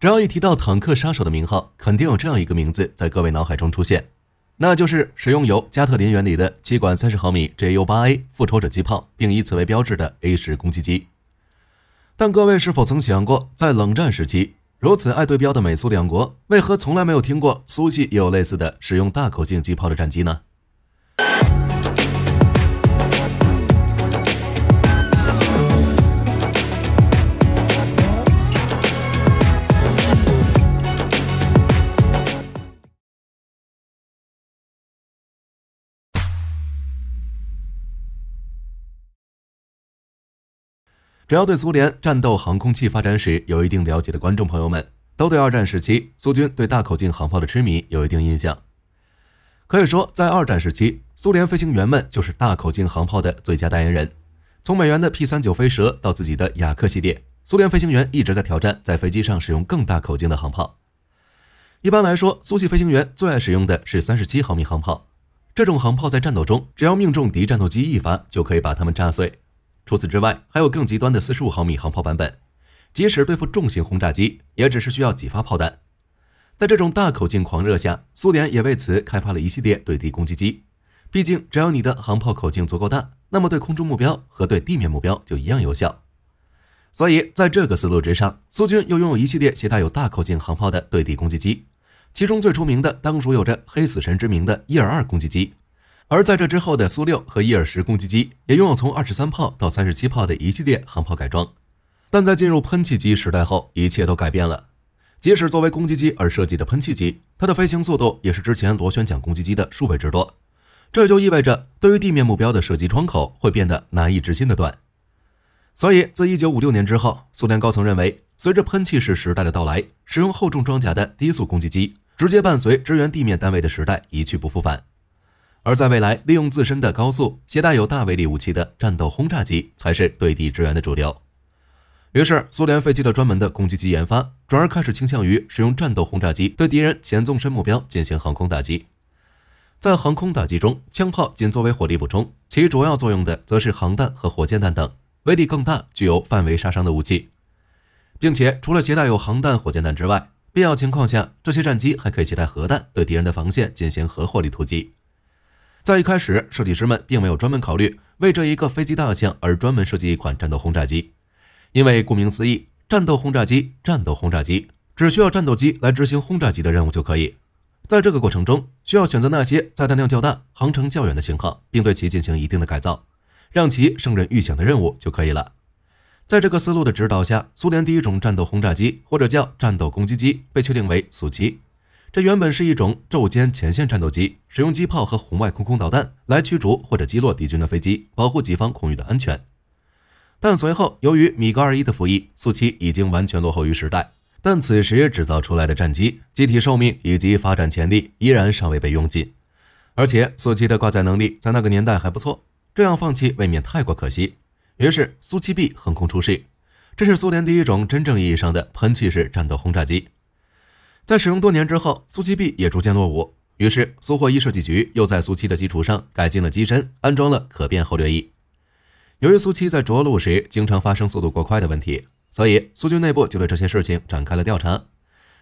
只要一提到“坦克杀手”的名号，肯定有这样一个名字在各位脑海中出现，那就是使用由加特林原理的机管三十毫米 JU8A 复仇者机炮，并以此为标志的 A 十攻击机。但各位是否曾想过，在冷战时期，如此爱对标的美苏两国，为何从来没有听过苏系也有类似的使用大口径机炮的战机呢？只要对苏联战斗航空器发展史有一定了解的观众朋友们，都对二战时期苏军对大口径航炮的痴迷有一定印象。可以说，在二战时期，苏联飞行员们就是大口径航炮的最佳代言人。从美元的 P 三九飞蛇到自己的雅克系列，苏联飞行员一直在挑战在飞机上使用更大口径的航炮。一般来说，苏系飞行员最爱使用的是三十七毫米航炮。这种航炮在战斗中，只要命中敌战斗机一发，就可以把它们炸碎。除此之外，还有更极端的四十五毫米航炮版本，即使对付重型轰炸机，也只是需要几发炮弹。在这种大口径狂热下，苏联也为此开发了一系列对地攻击机。毕竟，只要你的航炮口径足够大，那么对空中目标和对地面目标就一样有效。所以，在这个思路之上，苏军又拥有一系列携带有大口径航炮的对地攻击机，其中最出名的当属有着“黑死神”之名的伊尔二攻击机。而在这之后的苏六和伊尔十攻击机也拥有从二十三炮到三十七炮的一系列航炮改装，但在进入喷气机时代后，一切都改变了。即使作为攻击机而设计的喷气机，它的飞行速度也是之前螺旋桨攻击机的数倍之多。这就意味着，对于地面目标的射击窗口会变得难以置信的短。所以，自一九五六年之后，苏联高层认为，随着喷气式时代的到来，使用厚重装甲的低速攻击机直接伴随支援地面单位的时代一去不复返。而在未来，利用自身的高速携带有大威力武器的战斗轰炸机才是对地支援的主流。于是，苏联废弃了专门的攻击机研发，转而开始倾向于使用战斗轰炸机对敌人前纵深目标进行航空打击。在航空打击中，枪炮仅作为火力补充，其主要作用的则是航弹和火箭弹等威力更大、具有范围杀伤的武器。并且，除了携带有航弹、火箭弹之外，必要情况下，这些战机还可以携带核弹对敌人的防线进行核火力突击。在一开始，设计师们并没有专门考虑为这一个飞机大项而专门设计一款战斗轰炸机，因为顾名思义，战斗轰炸机、战斗轰炸机只需要战斗机来执行轰炸机的任务就可以。在这个过程中，需要选择那些载弹量较大、航程较远的型号，并对其进行一定的改造，让其胜任预想的任务就可以了。在这个思路的指导下，苏联第一种战斗轰炸机，或者叫战斗攻击机，被确定为苏 -7。这原本是一种昼间前线战斗机，使用机炮和红外空空导弹来驱逐或者击落敌军的飞机，保护己方空域的安全。但随后由于米格二一的服役，苏七已经完全落后于时代。但此时制造出来的战机机体寿命以及发展潜力依然尚未被用尽，而且苏七的挂载能力在那个年代还不错，这样放弃未免太过可惜。于是苏七 B 横空出世，这是苏联第一种真正意义上的喷气式战斗轰炸机。在使用多年之后，苏七 B 也逐渐落伍。于是，苏霍伊设计局又在苏七的基础上改进了机身，安装了可变后掠翼。由于苏七在着陆时经常发生速度过快的问题，所以苏军内部就对这些事情展开了调查。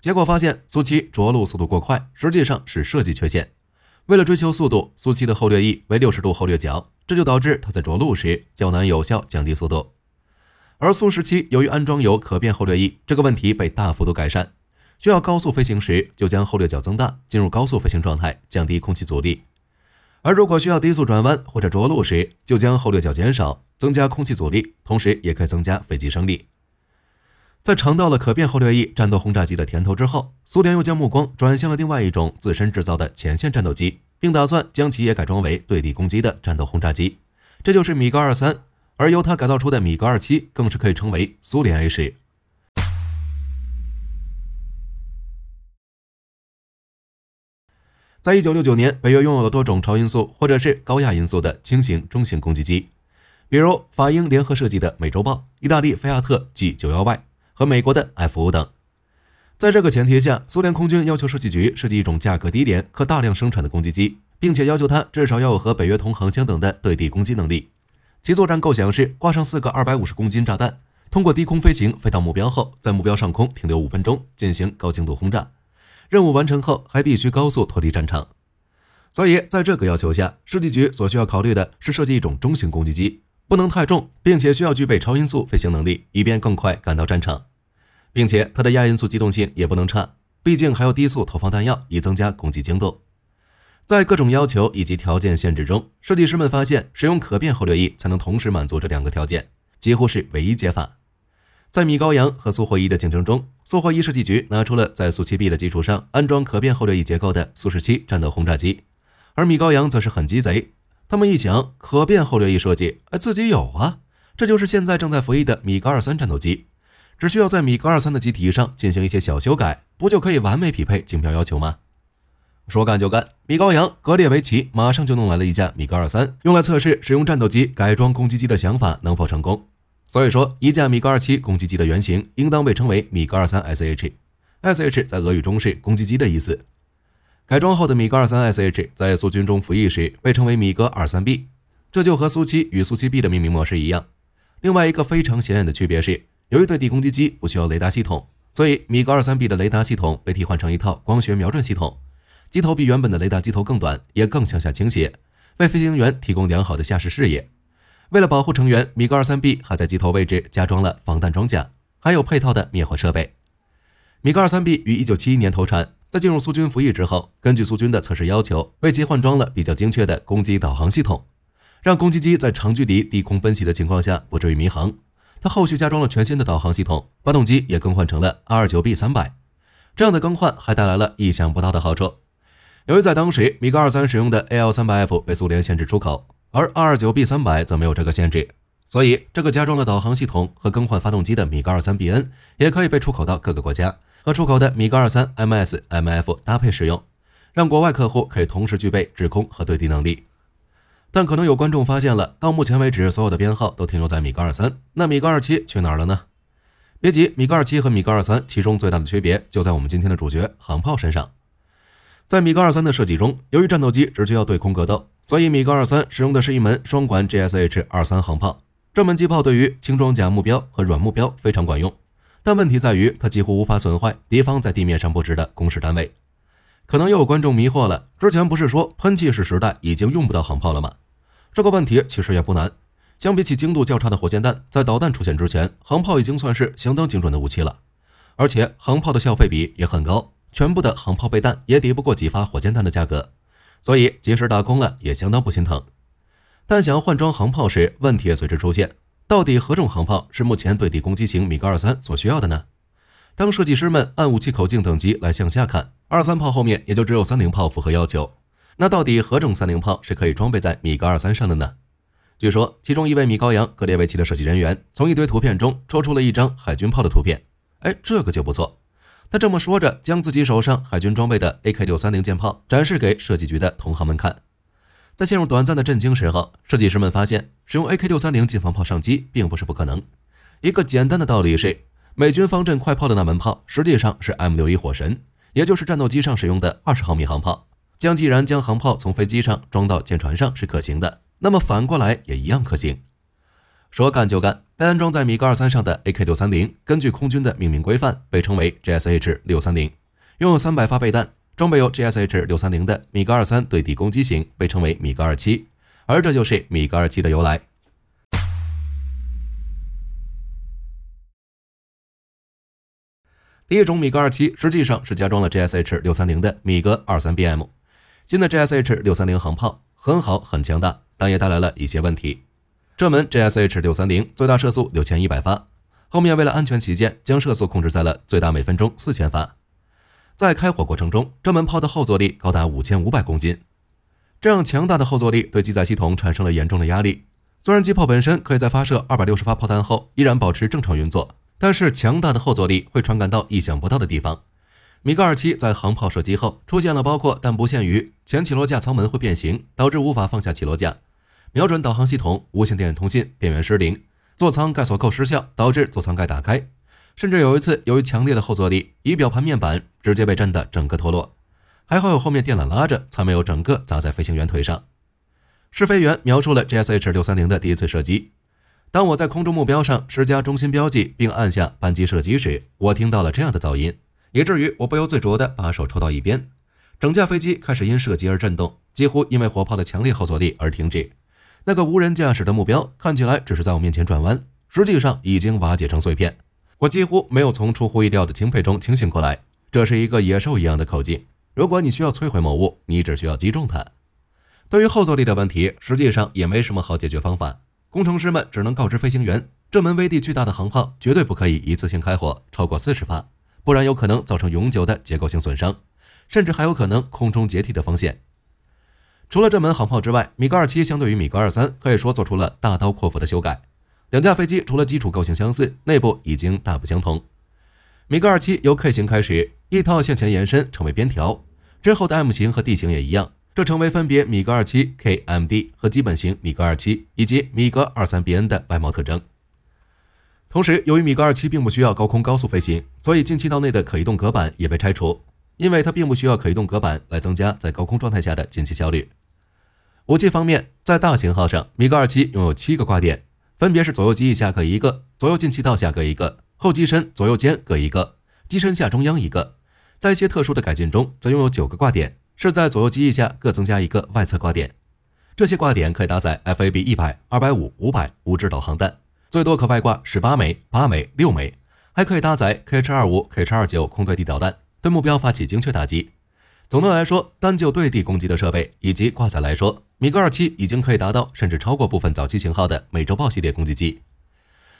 结果发现，苏七着陆速度过快实际上是设计缺陷。为了追求速度，苏七的后掠翼为六十度后掠角，这就导致它在着陆时较难有效降低速度。而苏十七由于安装有可变后掠翼，这个问题被大幅度改善。需要高速飞行时，就将后掠角增大，进入高速飞行状态，降低空气阻力；而如果需要低速转弯或者着陆时，就将后掠角减少，增加空气阻力，同时也可以增加飞机升力。在尝到了可变后掠翼战斗轰炸机的甜头之后，苏联又将目光转向了另外一种自身制造的前线战斗机，并打算将其也改装为对地攻击的战斗轰炸机，这就是米格二三，而由它改造出的米格二七更是可以称为苏联 A 十在一九六九年，北约拥有了多种超音速或者是高亚音速的轻型、中型攻击机，比如法英联合设计的美洲豹、意大利菲亚特 G 九幺 Y 和美国的 F 五等。在这个前提下，苏联空军要求设计局设计一种价格低廉、可大量生产的攻击机，并且要求它至少要有和北约同行相等的对地攻击能力。其作战构想是挂上四个二百五十公斤炸弹，通过低空飞行飞到目标后，在目标上空停留五分钟进行高精度轰炸。任务完成后，还必须高速脱离战场，所以在这个要求下，设计局所需要考虑的是设计一种中型攻击机，不能太重，并且需要具备超音速飞行能力，以便更快赶到战场，并且它的亚音速机动性也不能差，毕竟还要低速投放弹药以增加攻击精度。在各种要求以及条件限制中，设计师们发现，使用可变后掠翼才能同时满足这两个条件，几乎是唯一解法。在米高扬和苏霍伊的竞争中，苏霍伊设计局拿出了在苏七 B 的基础上安装可变后掠翼结构的苏十七战斗轰炸机，而米高扬则是很鸡贼。他们一想，可变后掠翼设计，哎，自己有啊，这就是现在正在服役的米格二三战斗机，只需要在米格二三的机体上进行一些小修改，不就可以完美匹配竞标要求吗？说干就干，米高扬格列维奇马上就弄来了一架米格二三，用来测试使用战斗机改装攻击机的想法能否成功。所以说，一架米格二七攻击机的原型应当被称为米格二三 sh，sh 在俄语中是攻击机的意思。改装后的米格二三 sh 在苏军中服役时被称为米格二三 b，这就和苏七与苏七 b 的命名模式一样。另外一个非常显眼的区别是，由于对地攻击机不需要雷达系统，所以米格二三 b 的雷达系统被替换成一套光学瞄准系统。机头比原本的雷达机头更短，也更向下倾斜，为飞行员提供良好的驾驶视野。为了保护成员，米格二三 B 还在机头位置加装了防弹装甲，还有配套的灭火设备。米格二三 B 于一九七一年投产，在进入苏军服役之后，根据苏军的测试要求，为其换装了比较精确的攻击导航系统，让攻击机在长距离低空奔袭的情况下不至于迷航。它后续加装了全新的导航系统，发动机也更换成了 R-9B-300。这样的更换还带来了意想不到的好处，由于在当时米格二三使用的 AL-30F 被苏联限制出口。而二二九 B 三百则没有这个限制，所以这个加装了导航系统和更换发动机的米格二三 BN 也可以被出口到各个国家，和出口的米格二三 MS、MF 搭配使用，让国外客户可以同时具备制空和对地能力。但可能有观众发现了，到目前为止所有的编号都停留在米格二三，那米格二七去哪儿了呢？别急，米格二七和米格二三其中最大的区别就在我们今天的主角航炮身上。在米格二三的设计中，由于战斗机只需要对空格斗，所以米格二三使用的是一门双管 GSH 二三航炮。这门机炮对于轻装甲目标和软目标非常管用，但问题在于它几乎无法损坏敌方在地面上布置的工事单位。可能又有观众迷惑了，之前不是说喷气式时代已经用不到航炮了吗？这个问题其实也不难。相比起精度较差的火箭弹，在导弹出现之前，航炮已经算是相当精准的武器了，而且航炮的消费比也很高。全部的航炮备弹也抵不过几发火箭弹的价格，所以即使打空了也相当不心疼。但想要换装航炮时，问题也随之出现：到底何种航炮是目前对地攻击型米格二三所需要的呢？当设计师们按武器口径等级来向下看，二三炮后面也就只有三零炮符合要求。那到底何种三零炮是可以装备在米格二三上的呢？据说其中一位米高扬格列维奇的设计人员从一堆图片中抽出了一张海军炮的图片，哎，这个就不错。他这么说着，将自己手上海军装备的 AK630 舰炮展示给设计局的同行们看。在陷入短暂的震惊时候，设计师们发现，使用 AK630 近防炮上机并不是不可能。一个简单的道理是，美军方阵快炮的那门炮实际上是 M61 火神，也就是战斗机上使用的二十毫米航炮。将既然将航炮从飞机上装到舰船上是可行的，那么反过来也一样可行。说干就干，被安装在米格二三上的 AK 六三零，根据空军的命名规范，被称为 GSH 六三零，拥有三百发备弹。装备有 GSH 六三零的米格二三对地攻击型，被称为米格二七，而这就是米格二七的由来。第一种米格二七实际上是加装了 GSH 六三零的米格二三 BM。新的 GSH 六三零航炮很好，很强大，但也带来了一些问题。这门 j s h 六三零最大射速六千一百发，后面为了安全起见，将射速控制在了最大每分钟四千发。在开火过程中，这门炮的后坐力高达五千五百公斤，这样强大的后坐力对机载系统产生了严重的压力。虽然机炮本身可以在发射二百六十发炮弹后依然保持正常运作，但是强大的后坐力会传感到意想不到的地方。米格二七在航炮射击后出现了包括但不限于前起落架舱门会变形，导致无法放下起落架。瞄准导航系统、无线电通信、电源失灵、座舱盖锁扣失效导致座舱盖打开，甚至有一次由于强烈的后坐力，仪表盘面板直接被震得整个脱落，还好有后面电缆拉着才没有整个砸在飞行员腿上。试飞员描述了 JSH 六三零的第一次射击：当我在空中目标上施加中心标记并按下扳机射击时，我听到了这样的噪音，以至于我不由自主地把手抽到一边，整架飞机开始因射击而震动，几乎因为火炮的强烈后坐力而停止。那个无人驾驶的目标看起来只是在我面前转弯，实际上已经瓦解成碎片。我几乎没有从出乎意料的钦佩中清醒过来。这是一个野兽一样的口径。如果你需要摧毁某物，你只需要击中它。对于后坐力的问题，实际上也没什么好解决方法。工程师们只能告知飞行员，这门威力巨大的航炮绝对不可以一次性开火超过四十发，不然有可能造成永久的结构性损伤，甚至还有可能空中解体的风险。除了这门航炮之外，米格二七相对于米格二三可以说做出了大刀阔斧的修改。两架飞机除了基础构型相似，内部已经大不相同。米格二七由 K 型开始，一套向前延伸成为边条，之后的 M 型和 D 型也一样，这成为分别米格二七 K、M、D 和基本型米格二七以及米格二三 BN 的外貌特征。同时，由于米格二七并不需要高空高速飞行，所以进气道内的可移动隔板也被拆除，因为它并不需要可移动隔板来增加在高空状态下的进气效率。武器方面，在大型号上，米格二七拥有七个挂点，分别是左右机翼下各一个，左右进气道下各一个，后机身左右肩各一个，机身下中央一个。在一些特殊的改进中，则拥有九个挂点，是在左右机翼下各增加一个外侧挂点。这些挂点可以搭载 FAB 一百、二百五、五百无制导航弹，最多可外挂十八枚、八枚、六枚，还可以搭载 Kh 二五、Kh 二九空对地导弹，对目标发起精确打击。总的来说，单就对地攻击的设备以及挂载来说，米格二七已经可以达到甚至超过部分早期型号的美洲豹系列攻击机。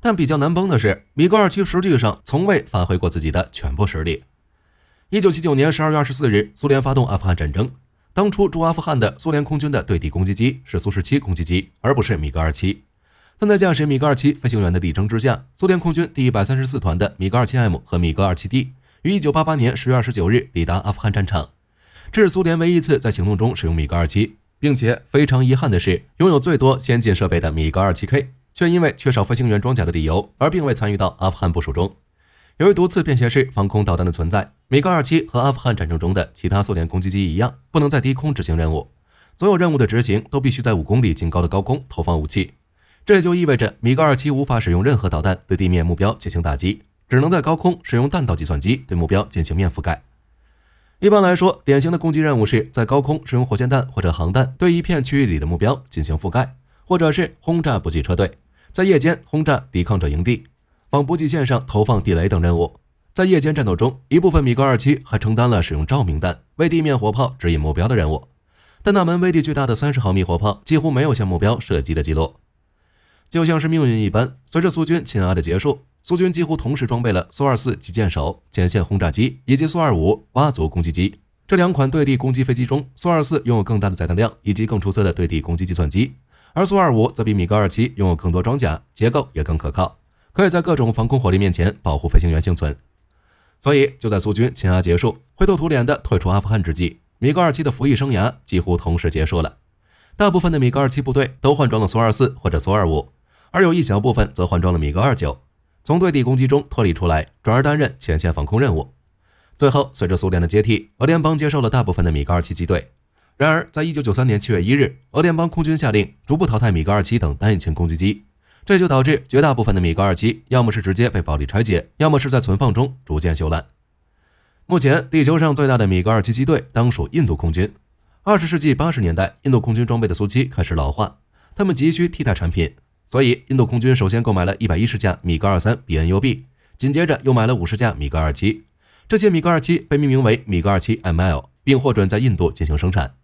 但比较难崩的是，米格二七实际上从未发挥过自己的全部实力。一九七九年十二月二十四日，苏联发动阿富汗战争。当初驻阿富汗的苏联空军的对地攻击机是苏十七攻击机，而不是米格二七。但在驾驶米格二七飞行员的力争之下，苏联空军第一百三十四团的米格二七 M 和米格二七 D 于一九八八年十月二十九日抵达阿富汗战场。这是苏联唯一一次在行动中使用米格二七，并且非常遗憾的是，拥有最多先进设备的米格二七 K 却因为缺少飞行员装甲的理由而并未参与到阿富汗部署中。由于毒刺便携式防空导弹的存在，米格二七和阿富汗战争中的其他苏联攻击机一样，不能在低空执行任务。所有任务的执行都必须在五公里近高的高空投放武器。这也就意味着米格二七无法使用任何导弹对地面目标进行打击，只能在高空使用弹道计算机对目标进行面覆盖。一般来说，典型的攻击任务是在高空使用火箭弹或者航弹对一片区域里的目标进行覆盖，或者是轰炸补给车队，在夜间轰炸抵抗者营地，往补给线上投放地雷等任务。在夜间战斗中，一部分米格二七还承担了使用照明弹为地面火炮指引目标的任务。但那门威力巨大的三十毫米火炮几乎没有向目标射击的记录，就像是命运一般。随着苏军侵阿的结束。苏军几乎同时装备了苏二四击剑手前线轰炸机以及苏二五蛙族攻击机这两款对地攻击飞机中，苏二四拥有更大的载弹量以及更出色的对地攻击计算机，而苏二五则比米格二七拥有更多装甲，结构也更可靠，可以在各种防空火力面前保护飞行员幸存。所以，就在苏军侵阿结束、灰头土脸的退出阿富汗之际，米格二七的服役生涯几乎同时结束了。大部分的米格二七部队都换装了苏二四或者苏二五，而有一小部分则换装了米格二九。从对地攻击中脱离出来，转而担任前线防空任务。最后，随着苏联的接替，俄联邦接受了大部分的米格二七机队。然而，在一九九三年七月一日，俄联邦空军下令逐步淘汰米格二七等单引擎攻击机，这就导致绝大部分的米格二七要么是直接被暴力拆解，要么是在存放中逐渐锈烂。目前，地球上最大的米格二七机队当属印度空军。二十世纪八十年代，印度空军装备的苏七开始老化，他们急需替代产品。所以，印度空军首先购买了一百一十架米格二三 b n U B，紧接着又买了五十架米格二七。这些米格二七被命名为米格二七 M L，并获准在印度进行生产。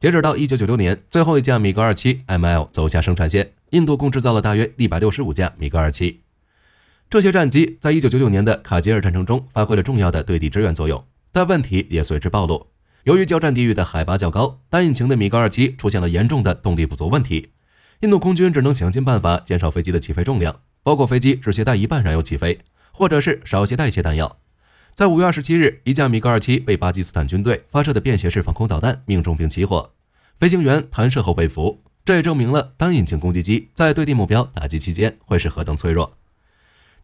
截止到一九九六年，最后一架米格二七 M L 走下生产线。印度共制造了大约一百六十五架米格二七。这些战机在一九九九年的卡吉尔战争中发挥了重要的对地支援作用，但问题也随之暴露。由于交战地域的海拔较高，单引擎的米格二七出现了严重的动力不足问题。印度空军只能想尽办法减少飞机的起飞重量，包括飞机只携带一半燃油起飞，或者是少携带一些弹药。在五月二十七日，一架米格二七被巴基斯坦军队发射的便携式防空导弹命中并起火，飞行员弹射后被俘。这也证明了单引擎攻击机在对地目标打击期间会是何等脆弱。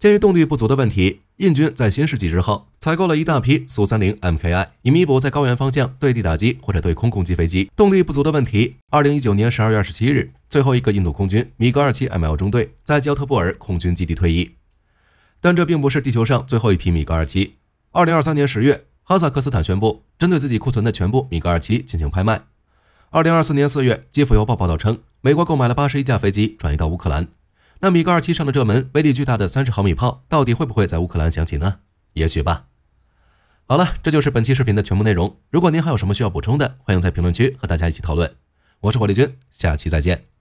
鉴于动力不足的问题，印军在新世纪之后采购了一大批苏三零 MKI，以弥补在高原方向对地打击或者对空攻击飞机动力不足的问题。二零一九年十二月二十七日，最后一个印度空军米格二七 ML 中队在焦特布尔空军基地退役。但这并不是地球上最后一批米格二七。二零二三年十月，哈萨克斯坦宣布针对自己库存的全部米格二七进行拍卖。二零二四年四月，基辅邮报报道称，美国购买了八十一架飞机，转移到乌克兰。那米格二七上的这门威力巨大的三十毫米炮，到底会不会在乌克兰响起呢？也许吧。好了，这就是本期视频的全部内容。如果您还有什么需要补充的，欢迎在评论区和大家一起讨论。我是火力军，下期再见。